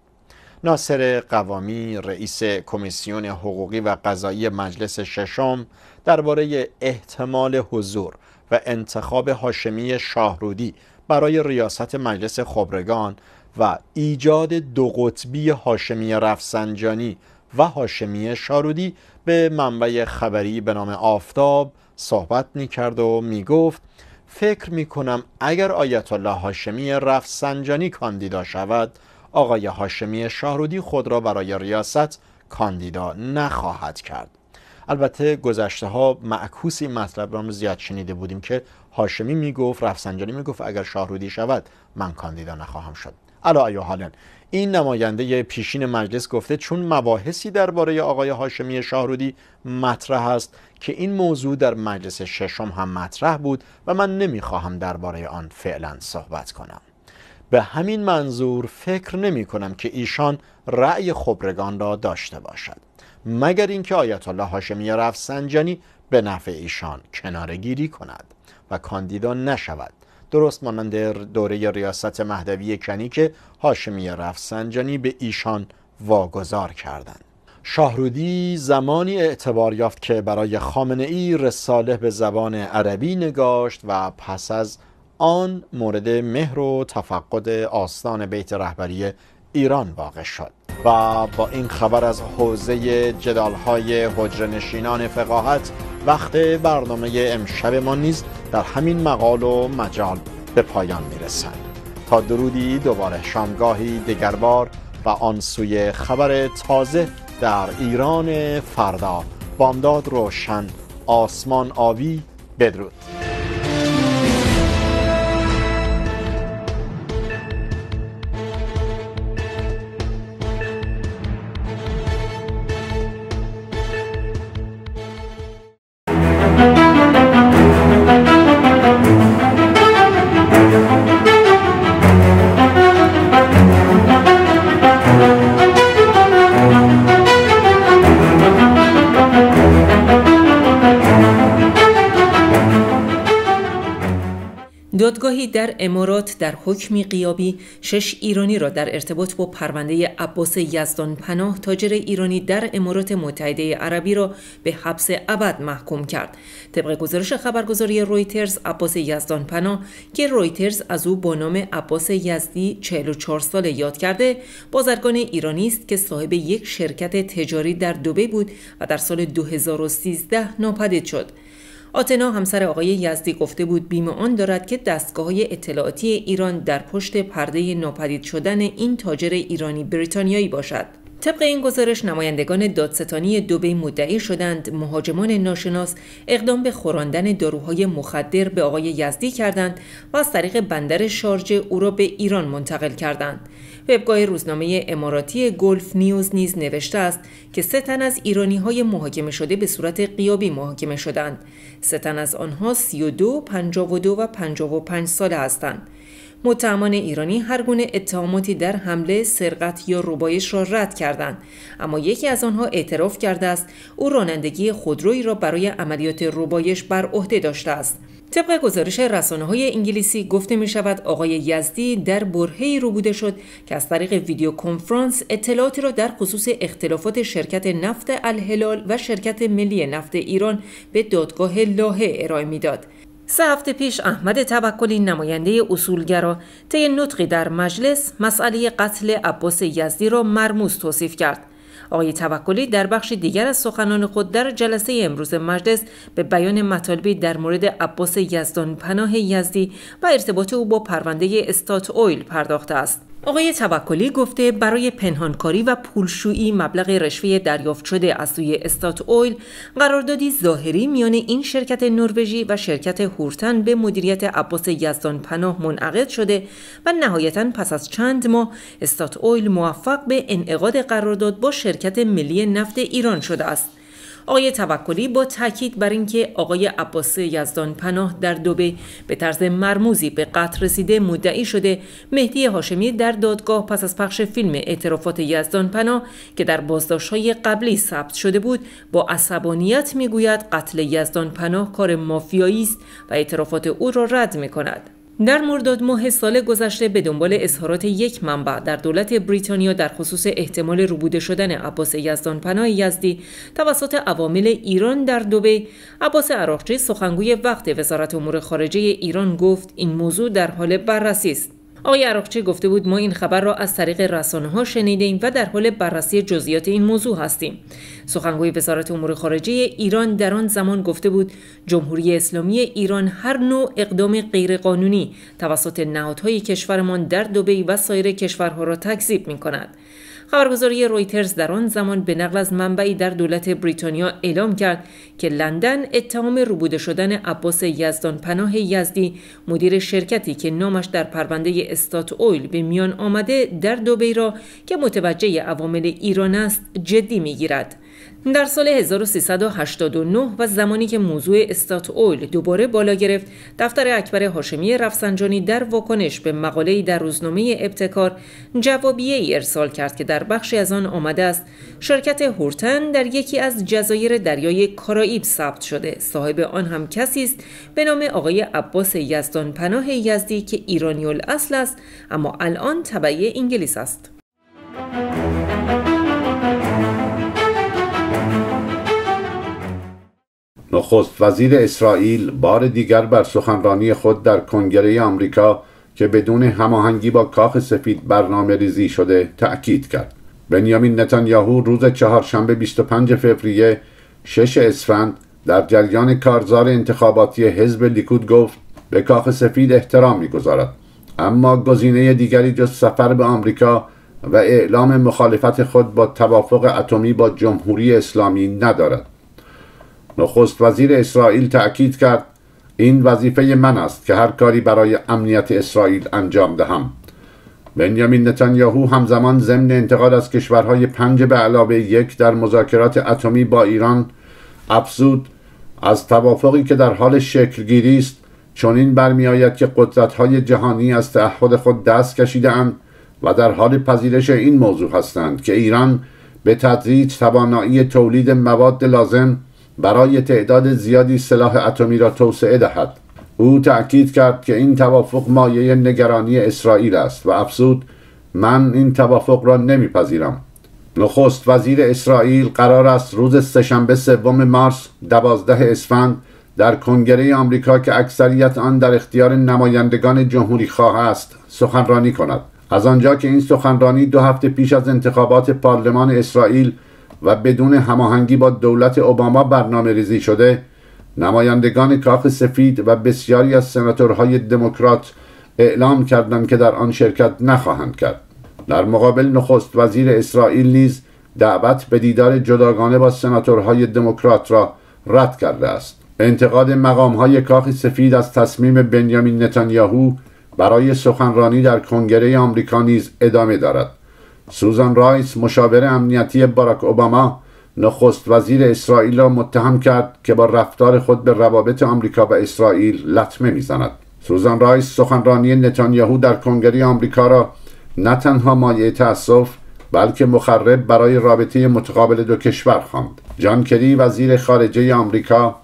ناصر قوامی رئیس کمیسیون حقوقی و قضایی مجلس ششم درباره احتمال حضور و انتخاب هاشمی شاهرودی برای ریاست مجلس خبرگان و ایجاد دو قطبی هاشمی رفسنجانی و هاشمی شارودی به منبع خبری به نام آفتاب صحبت می و می فکر می کنم اگر آیت الله هاشمی رفسنجانی کاندیدا شود آقای هاشمی شاهرودی خود را برای ریاست کاندیدا نخواهد کرد البته گذشته ها معکوس این مطلب را زیاد شنیده بودیم که هاشمی میگفت رفسنجانی میگفت اگر شاهرودی شود من کاندیدا نخواهم شد الا حالا این نماینده پیشین مجلس گفته چون مباحثی درباره آقای هاشمی شاهرودی مطرح است که این موضوع در مجلس ششم هم مطرح بود و من نمیخواهم درباره آن فعلا صحبت کنم به همین منظور فکر نمی کنم که ایشان رأی خبرگان را داشته باشد مگر اینکه آیت الله هاشمی رفسنجانی به نفع ایشان کنارگیری کند و کاندیدا نشود درست مانند دوره ریاست مهدوی کنی که هاشمی رفسنجانی به ایشان واگذار کردند شاهرودی زمانی اعتبار یافت که برای خامنه ای رساله به زبان عربی نگاشت و پس از آن مورد مهر و تفقد آستان بیت رهبری ایران واقع شد و با این خبر از حوزه جدالهای حجرنشینان فقاهت وقت برنامه امشب ما نیز در همین مقال و مجال به پایان میرسند تا درودی دوباره شامگاهی دگربار و آن سوی خبر تازه در ایران فردا بامداد روشن آسمان آبی بدرود در امارات در حکمی قیابی شش ایرانی را در ارتباط با پرونده عباس یزدان پناه تاجر ایرانی در امارات متحده عربی را به حبس ابد محکوم کرد. طبق گزارش خبرگزاری رویترز عباس یزدان پناه که رویترز از او با نام عباس یزدی 44 ساله یاد کرده بازرگان ایرانی است که صاحب یک شرکت تجاری در دوبه بود و در سال 2013 ناپدید شد. آتنا همسر آقای یزدی گفته بود بیم آن دارد که دستگاه اطلاعاتی ایران در پشت پرده ناپدید شدن این تاجر ایرانی بریتانیایی باشد. طبق این گزارش نمایندگان دادستانی دوبی مدعی شدند مهاجمان ناشناس اقدام به خوراندن داروهای مخدر به آقای یزدی کردند و از طریق بندر شارجه او را به ایران منتقل کردند وبگاه روزنامه اماراتی گلف نیوز نیز نوشته است که سه تن از ایرانی های محاکمه شده به صورت قیابی محاکمه شدند. سه تن از آنها 32, 52 و 55 ساله هستند. متهمان ایرانی هر گونه اتهاماتی در حمله سرقت یا ربایش را رد کردند اما یکی از آنها اعتراف کرده است او رانندگی خودرویی را برای عملیات ربایش بر عهده داشته است طبق گزارش رسانه های انگلیسی گفته می شود آقای یزدی در برهی رو بوده شد که از طریق ویدیو کنفرانس اطلاعاتی را در خصوص اختلافات شرکت نفت الهلال و شرکت ملی نفت ایران به دادگاه لاهه ارائه میداد. سه هفته پیش احمد توکلی نماینده اصولگرا طی نطقی در مجلس مسئله قتل عباس یزدی را مرموز توصیف کرد آقای توکلی در بخش دیگر از سخنان خود در جلسه امروز مجلس به بیان مطالبی در مورد عباس یزدان پناه یزدی و ارتباط او با پرونده استات اویل پرداخته است آقای توکلی گفته برای پنهانکاری و پولشویی مبلغ رشوه دریافت شده از سوی استات اویل قراردادی ظاهری میان این شرکت نروژی و شرکت هورتن به مدیریت عباس یزدان پناه منعقد شده و نهایتا پس از چند ماه استات اویل موفق به انعقاد قرارداد با شرکت ملی نفت ایران شده است آقای توکلی با تاکید بر اینکه آقای عباس یزدان پناه در دوبه به طرز مرموزی به قتل رسیده مدعی شده مهدی هاشمی در دادگاه پس از پخش فیلم اعترافات یزدان پناه که در بازداشت های قبلی ثبت شده بود با عصبانیت میگوید قتل یزدان پناه کار مافیایی است و اعترافات او را رد می کند. در مرداد ماه سال گذشته به دنبال اظهارات یک منبع در دولت بریتانیا در خصوص احتمال روبوده شدن عباس یزدان پناه یزدی توسط عوامل ایران در دوبه عباس عراقچی سخنگوی وقت وزارت امور خارجه ایران گفت این موضوع در حال بررسی است آقای عراقچی گفته بود ما این خبر را از طریق رسانه ها شنیده و در حال بررسی جزئیات این موضوع هستیم. سخنگوی وزارت امور خارجه ایران در آن زمان گفته بود جمهوری اسلامی ایران هر نوع اقدام غیرقانونی توسط نهادهای کشورمان در دبی و سایر کشورها را تکذیب می کند. خبرگزاری رویترز در آن زمان به نقل از منبعی در دولت بریتانیا اعلام کرد که لندن اتهام روبوده شدن عباس یزدان پناه یزدی مدیر شرکتی که نامش در پرونده استات اویل به میان آمده در دوبی را که متوجه عوامل ایران است جدی میگیرد در سال 1389 و زمانی که موضوع استات اویل دوباره بالا گرفت دفتر اکبر هاشمی رفسنجانی در واکنش به مقاله‌ای در روزنامه ابتکار جوابیه ای ارسال کرد که در بخشی از آن آمده است شرکت هورتن در یکی از جزایر دریای کارائیب ثبت شده صاحب آن هم کسی است به نام آقای عباس یزدان پناه یزدی که ایرانی الاصل است اما الان تبعی انگلیس است نخست وزیر اسرائیل بار دیگر بر سخنرانی خود در کنگره آمریکا که بدون هماهنگی با کاخ سفید برنامه ریزی شده تأکید کرد بنیامین نتانیاهو روز چهارشنبه 25 فوریه 6 اسفند در جریان کارزار انتخاباتی حزب لیکود گفت به کاخ سفید احترام میگذارد اما گزینه دیگری جز سفر به آمریکا و اعلام مخالفت خود با توافق اتمی با جمهوری اسلامی ندارد نخست وزیر اسرائیل تأکید کرد این وظیفه من است که هر کاری برای امنیت اسرائیل انجام دهم بنیامین نتانیاهو همزمان ضمن انتقاد از کشورهای پنج به علاوه یک در مذاکرات اتمی با ایران افزود از توافقی که در حال شکلگیری است چنین برمیآید که قدرت‌های جهانی از تعهد خود دست کشیدهاند و در حال پذیرش این موضوع هستند که ایران به تدریج توانایی تولید مواد لازم برای تعداد زیادی سلاح اتمی را توسعه دهد او تأکید کرد که این توافق مایه نگرانی اسرائیل است و افزود من این توافق را نمیپذیرم نخست وزیر اسرائیل قرار است روز سهشنبه سوم مارس دوازده اسفند در کنگره آمریکا که اکثریت آن در اختیار نمایندگان جمهوری خواه است سخنرانی کند از آنجا که این سخنرانی دو هفته پیش از انتخابات پارلمان اسرائیل و بدون هماهنگی با دولت اوباما برنامه ریزی شده نمایندگان کاخ سفید و بسیاری از سناتورهای دموکرات اعلام کردند که در آن شرکت نخواهند کرد در مقابل نخست وزیر اسرائیل نیز دعوت به دیدار جداگانه با سناتورهای دموکرات را رد کرده است انتقاد های کاخ سفید از تصمیم بنیامین نتانیاهو برای سخنرانی در کنگره آمریکا نیز ادامه دارد سوزان رایس مشاور امنیتی باراک اوباما نخست وزیر اسرائیل را متهم کرد که با رفتار خود به روابط آمریکا و اسرائیل لطمه میزند سوزان رایس سخنرانی نتانیاهو در کنگره آمریکا را نه تنها مایع تأسف بلکه مخرب برای رابطه متقابل دو کشور خواند جان کری وزیر خارجه آمریکا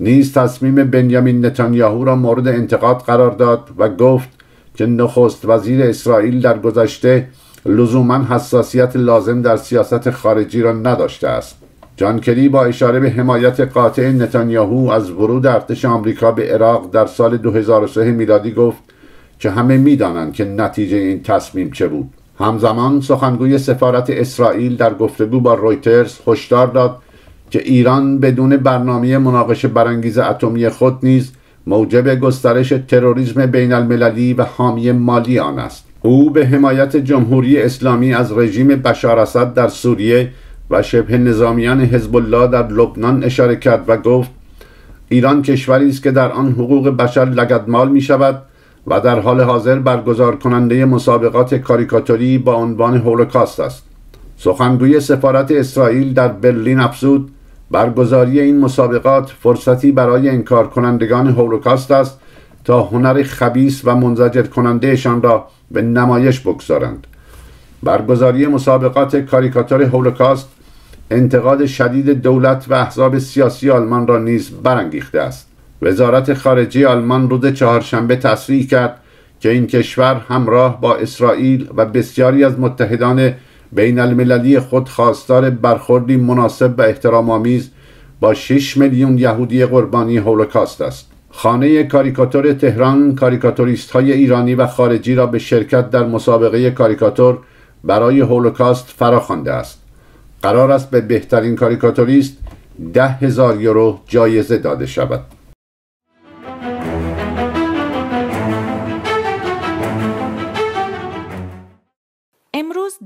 نیز تصمیم بنیامین نتانیاهو را مورد انتقاد قرار داد و گفت که نخست وزیر اسرائیل در گذشته لزوما حساسیت لازم در سیاست خارجی را نداشته است جان کری با اشاره به حمایت قاطع نتانیاهو از ورود ارتش آمریکا به عراق در سال 2003 میلادی گفت که همه میدانند که نتیجه این تصمیم چه بود همزمان سخنگوی سفارت اسرائیل در گفتگو با رویترز هشدار داد که ایران بدون برنامه مناقشه برانگیز اتمی خود نیز موجب گسترش تروریسم بین المللی و حامی مالی آن است او به حمایت جمهوری اسلامی از رژیم بشار اسد در سوریه و شبه نظامیان حزب الله در لبنان اشاره کرد و گفت ایران کشوری است که در آن حقوق بشر لگدمال می شود و در حال حاضر برگزار کننده مسابقات کاریکاتوری با عنوان هولوکاست است سخنگوی سفارت اسرائیل در برلین افزود برگزاری این مسابقات فرصتی برای انکار کنندگان هولوکاست است تا هنر خبیس و منزجر کنندهشان را به نمایش بگذارند برگزاری مسابقات کاریکاتور هولوکاست انتقاد شدید دولت و احزاب سیاسی آلمان را نیز برانگیخته است وزارت خارجه آلمان روز چهارشنبه تصریح کرد که این کشور همراه با اسرائیل و بسیاری از متحدان بین المللی خود خواستار برخوردی مناسب و احترام آمیز با 6 میلیون یهودی قربانی هولوکاست است خانه کاریکاتور تهران کاریکاتوریست های ایرانی و خارجی را به شرکت در مسابقه کاریکاتور برای هولوکاست فراخوانده است قرار است به بهترین کاریکاتوریست ده هزار یورو جایزه داده شود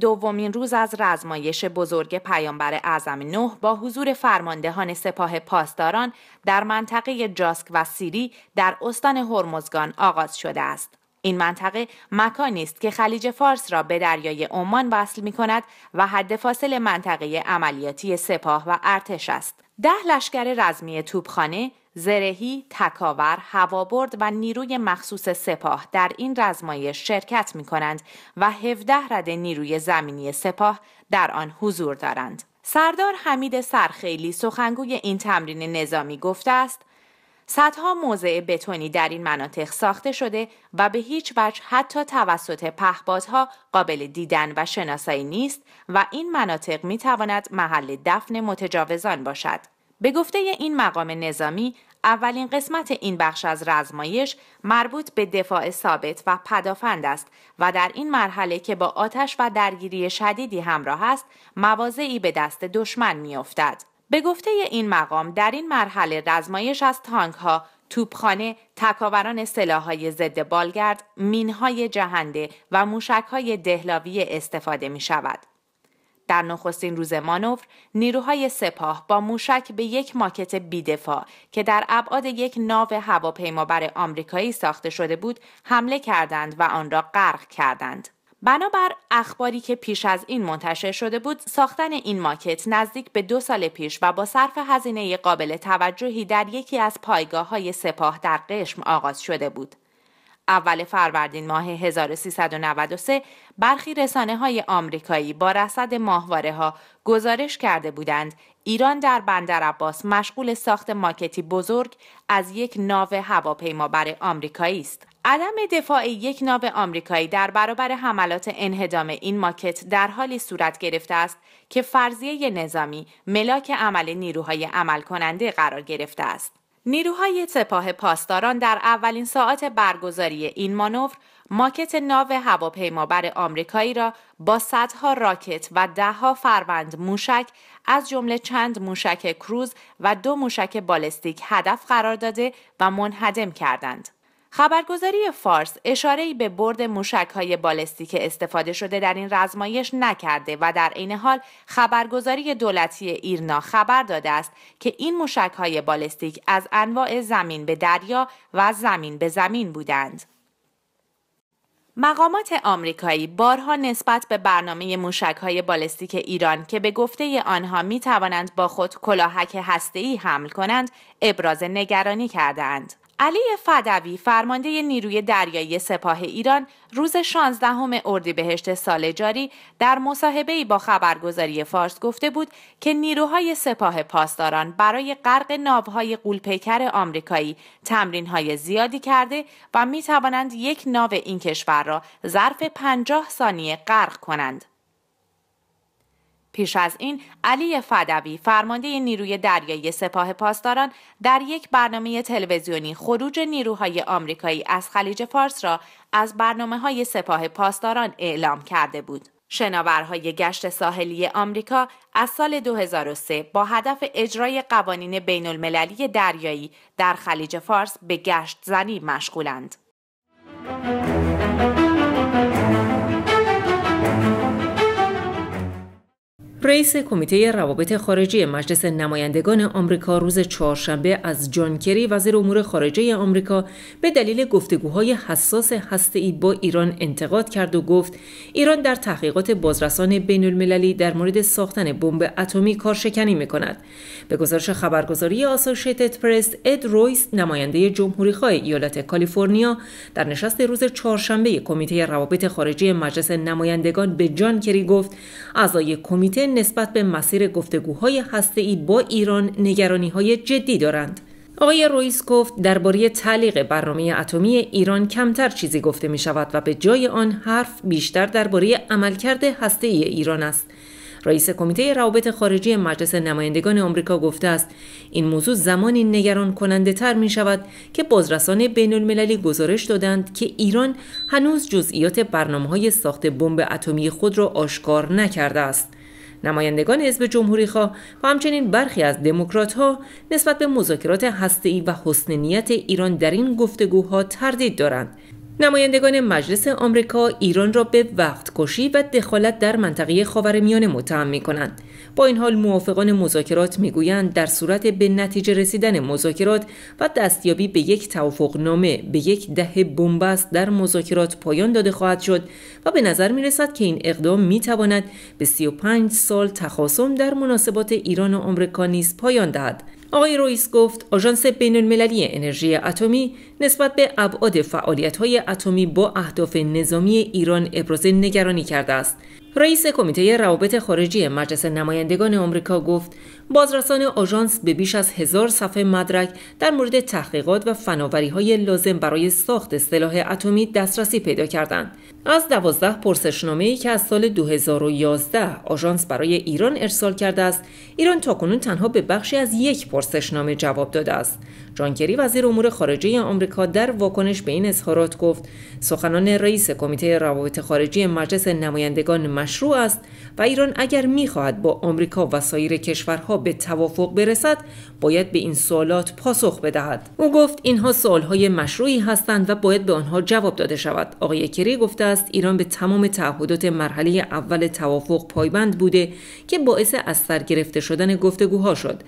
دومین روز از رزمایش بزرگ پیامبر اعظم نوح با حضور فرماندهان سپاه پاسداران در منطقه جاسک و سیری در استان هرمزگان آغاز شده است. این منطقه مکانی است که خلیج فارس را به دریای عمان وصل می کند و حد فاصل منطقه عملیاتی سپاه و ارتش است. ده لشکر رزمی توپخانه زرهی، تکاور، هوابرد و نیروی مخصوص سپاه در این رزمایش شرکت می کنند و 17 رد نیروی زمینی سپاه در آن حضور دارند. سردار حمید سرخیلی سخنگوی این تمرین نظامی گفته است صدها موضع بتونی در این مناطق ساخته شده و به هیچ وجه حتی توسط پهپادها قابل دیدن و شناسایی نیست و این مناطق می تواند محل دفن متجاوزان باشد. به گفته این مقام نظامی اولین قسمت این بخش از رزمایش مربوط به دفاع ثابت و پدافند است و در این مرحله که با آتش و درگیری شدیدی همراه است موازعی به دست دشمن میافتد به گفته این مقام در این مرحله رزمایش از تانک ها توپخانه، تکاوران های ضد بالگرد، های جهنده و های دهلاوی استفاده می شود. در نخستین روز مانور نیروهای سپاه با موشک به یک ماکت بیدفاع که در ابعاد یک ناو هواپیما بر آمریکایی ساخته شده بود حمله کردند و آن را غرق کردند بنابر اخباری که پیش از این منتشر شده بود ساختن این ماکت نزدیک به دو سال پیش و با صرف هزینه قابل توجهی در یکی از پایگاه های سپاه در قشم آغاز شده بود اول فروردین ماه 1393 برخی رسانه های آمریکایی با رصد ماهواره ها گزارش کرده بودند ایران در بندر عباس مشغول ساخت ماکتی بزرگ از یک ناو بر آمریکایی است. عدم دفاع یک ناو آمریکایی در برابر حملات انهدام این ماکت در حالی صورت گرفته است که فرضیه نظامی ملاک عمل نیروهای عمل کننده قرار گرفته است. نیروهای سپاه پاسداران در اولین ساعت برگزاری این مانور ماکت ناو بر آمریکایی را با صدها راکت و دهها فروند موشک از جمله چند موشک کروز و دو موشک بالستیک هدف قرار داده و منهدم کردند. خبرگزاری فارس اشاره‌ای به برد موشک‌های بالستیک استفاده شده در این رزمایش نکرده و در عین حال خبرگزاری دولتی ایرنا خبر داده است که این موشک‌های بالستیک از انواع زمین به دریا و زمین به زمین بودند. مقامات آمریکایی بارها نسبت به برنامه های بالستیک ایران که به گفته آنها می توانند با خود کلاهک هسته‌ای حمل کنند ابراز نگرانی کردند. علی فدوی فرمانده نیروی دریایی سپاه ایران روز 16 اردیبهشت سال جاری در مصاحبه‌ای با خبرگزاری فارس گفته بود که نیروهای سپاه پاسداران برای غرق ناوهای قولپیکر آمریکایی تمرینهای زیادی کرده و می توانند یک ناو این کشور را ظرف 50 ثانیه غرق کنند. پیش از این علی فدوی فرمانده نیروی دریایی سپاه پاسداران در یک برنامه تلویزیونی خروج نیروهای آمریکایی از خلیج فارس را از برنامه های سپاه پاسداران اعلام کرده بود. شناورهای گشت ساحلی آمریکا از سال 2003 با هدف اجرای قوانین بین المللی دریایی در خلیج فارس به گشت زنی مشغولند. رئیس کمیته روابط خارجی مجلس نمایندگان آمریکا روز چهارشنبه از جان کری وزیر امور خارجه آمریکا به دلیل گفتگوهای حساس هسته‌ای با ایران انتقاد کرد و گفت ایران در تحقیقات بازرسان بین المللی در مورد ساختن بمب اتمی کارشکنی می به گزارش خبرگزاری آسوشیتد پرس اد رویس نماینده جمهوریخواه ایالت کالیفرنیا در نشست روز چهارشنبه کمیته روابط خارجی مجلس نمایندگان به جان کری گفت اعضای کمیته نسبت به مسیر گفتگوهای هسته‌ای با ایران های جدی دارند. آقای رویس گفت درباره تعلیق برنامه اتمی ایران کمتر چیزی گفته می شود و به جای آن حرف بیشتر درباره عملکرد هسته ای ایران است. رئیس کمیته روابط خارجی مجلس نمایندگان آمریکا گفته است این موضوع زمانی نگران کننده تر می شود که بازرسان بین المللی گزارش دادند که ایران هنوز جزئیات برنامه های ساخت بمب اتمی خود را آشکار نکرده است. نمایندگان حزب خواه و همچنین برخی از ها نسبت به مذاکرات هسته‌ای و حسن نیت ایران در این گفتگوها تردید دارند نمایندگان مجلس آمریکا ایران را به وقت کشی و دخالت در منطقه خاورمیانه متهم می کنند. با این حال موافقان مذاکرات میگویند در صورت به نتیجه رسیدن مذاکرات و دستیابی به یک نامه به یک ده بنبست در مذاکرات پایان داده خواهد شد و به نظر می رسد که این اقدام می تواند به 35 سال تخاصم در مناسبات ایران و آمریکا نیز پایان دهد. آقای رویس گفت آژانس بین المللی انرژی اتمی نسبت به ابعاد فعالیت های اتمی با اهداف نظامی ایران ابراز نگرانی کرده است رئیس کمیته روابط خارجی مجلس نمایندگان آمریکا گفت بازرسان آژانس به بیش از هزار صفحه مدرک در مورد تحقیقات و فناوری های لازم برای ساخت سلاح اتمی دسترسی پیدا کردند از دوازده پرسشنامه ای که از سال 2011 آژانس برای ایران ارسال کرده است ایران تاکنون تنها به بخشی از یک پرسشنامه جواب داده است جان کری وزیر امور خارجه آمریکا در واکنش به این اظهارات گفت سخنان رئیس کمیته روابط خارجی مجلس نمایندگان مشروع است و ایران اگر میخواهد با آمریکا و سایر کشورها به توافق برسد باید به این سوالات پاسخ بدهد او گفت اینها سوالهای مشروعی هستند و باید به آنها جواب داده شود آقای کری گفته است ایران به تمام تعهدات مرحله اول توافق پایبند بوده که باعث از گرفته شدن گفتگوها شد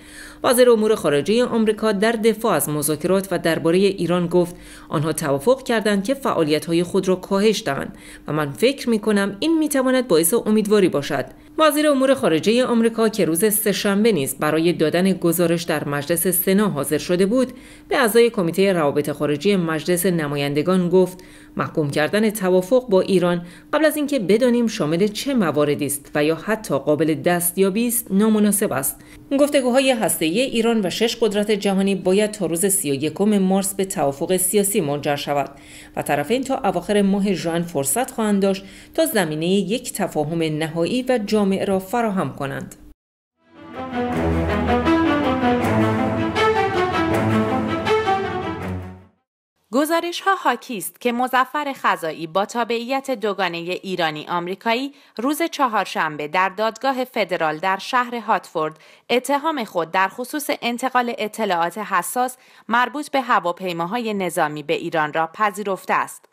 وزیر امور خارجه آمریکا در دفاع از مذاکرات و درباره ایران گفت آنها توافق کردند که فعالیت خود را کاهش دهند و من فکر می کنم این می تواند باعث امیدواری باشد وزیر امور خارجه آمریکا که روز سهشنبه نیز برای دادن گزارش در مجلس سنا حاضر شده بود به اعضای کمیته روابط خارجی مجلس نمایندگان گفت محکوم کردن توافق با ایران قبل از اینکه بدانیم شامل چه مواردی است و یا حتی قابل دستیابی است نامناسب است گفتگوهای هسته‌ای ایران و شش قدرت جهانی باید تا روز 31 مارس به توافق سیاسی منجر شود و طرفین تا اواخر ماه ژوئن فرصت خواهند داشت تا زمینه یک تفاهم نهایی و جامع جامع را فراهم کنند. گزارش ها حاکی است که مزفر خزایی با تابعیت دوگانه ایرانی آمریکایی روز چهارشنبه در دادگاه فدرال در شهر هاتفورد اتهام خود در خصوص انتقال اطلاعات حساس مربوط به هواپیماهای نظامی به ایران را پذیرفته است.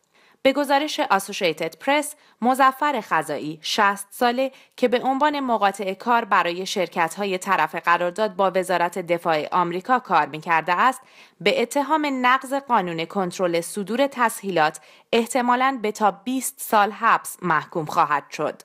به گزارش آسوشیتد پرس، مزفر خزایی 60 ساله که به عنوان مقاطع کار برای شرکت های طرف قرارداد با وزارت دفاع آمریکا کار می کرده است، به اتهام نقض قانون کنترل صدور تسهیلات احتمالاً به تا 20 سال حبس محکوم خواهد شد.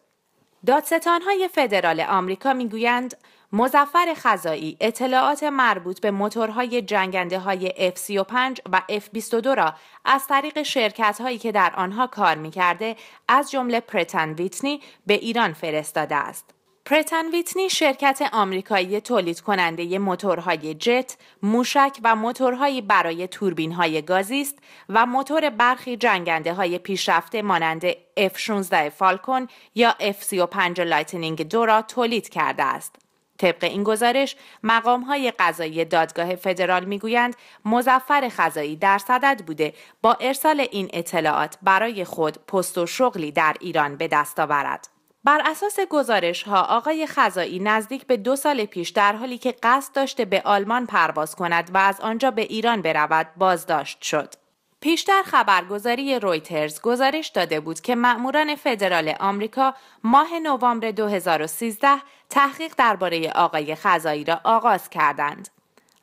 دادستان های فدرال آمریکا میگویند مزفر خزایی اطلاعات مربوط به موتورهای جنگنده های F-35 و F-22 را از طریق شرکت هایی که در آنها کار کرده از جمله پرتن ویتنی به ایران فرستاده است. پرتن ویتنی شرکت آمریکایی تولید کننده موتورهای جت، موشک و موتورهایی برای توربین های گازی است و موتور برخی جنگنده های پیشرفته مانند F-16 فالکون یا F-35 لایتنینگ دو را تولید کرده است. طبق این گزارش مقام های قضایی دادگاه فدرال میگویند مزفر خزایی در صدد بوده با ارسال این اطلاعات برای خود پست و شغلی در ایران به دست آورد. بر اساس گزارش ها آقای خزایی نزدیک به دو سال پیش در حالی که قصد داشته به آلمان پرواز کند و از آنجا به ایران برود بازداشت شد. پیشتر خبرگزاری رویترز گزارش داده بود که مأموران فدرال آمریکا ماه نوامبر 2013 تحقیق درباره آقای خزایی را آغاز کردند.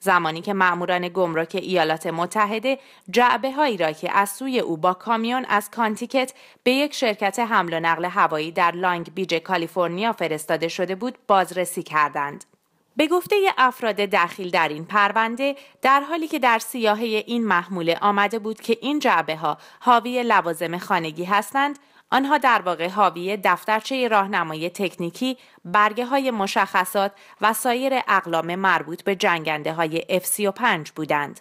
زمانی که معموران گمرک ایالات متحده جعبه هایی را که از سوی او با کامیون از کانتیکت به یک شرکت حمل و نقل هوایی در لانگ بیج کالیفرنیا فرستاده شده بود بازرسی کردند. به گفته افراد دخیل در این پرونده در حالی که در سیاهه این محموله آمده بود که این جعبه ها حاوی لوازم خانگی هستند آنها در واقع حاوی دفترچه راهنمای تکنیکی، برگه های مشخصات و سایر اقلام مربوط به جنگنده های F-35 بودند.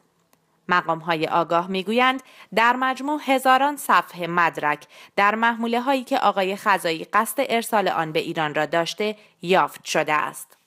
مقام های آگاه میگویند در مجموع هزاران صفحه مدرک در محموله هایی که آقای خزایی قصد ارسال آن به ایران را داشته یافت شده است.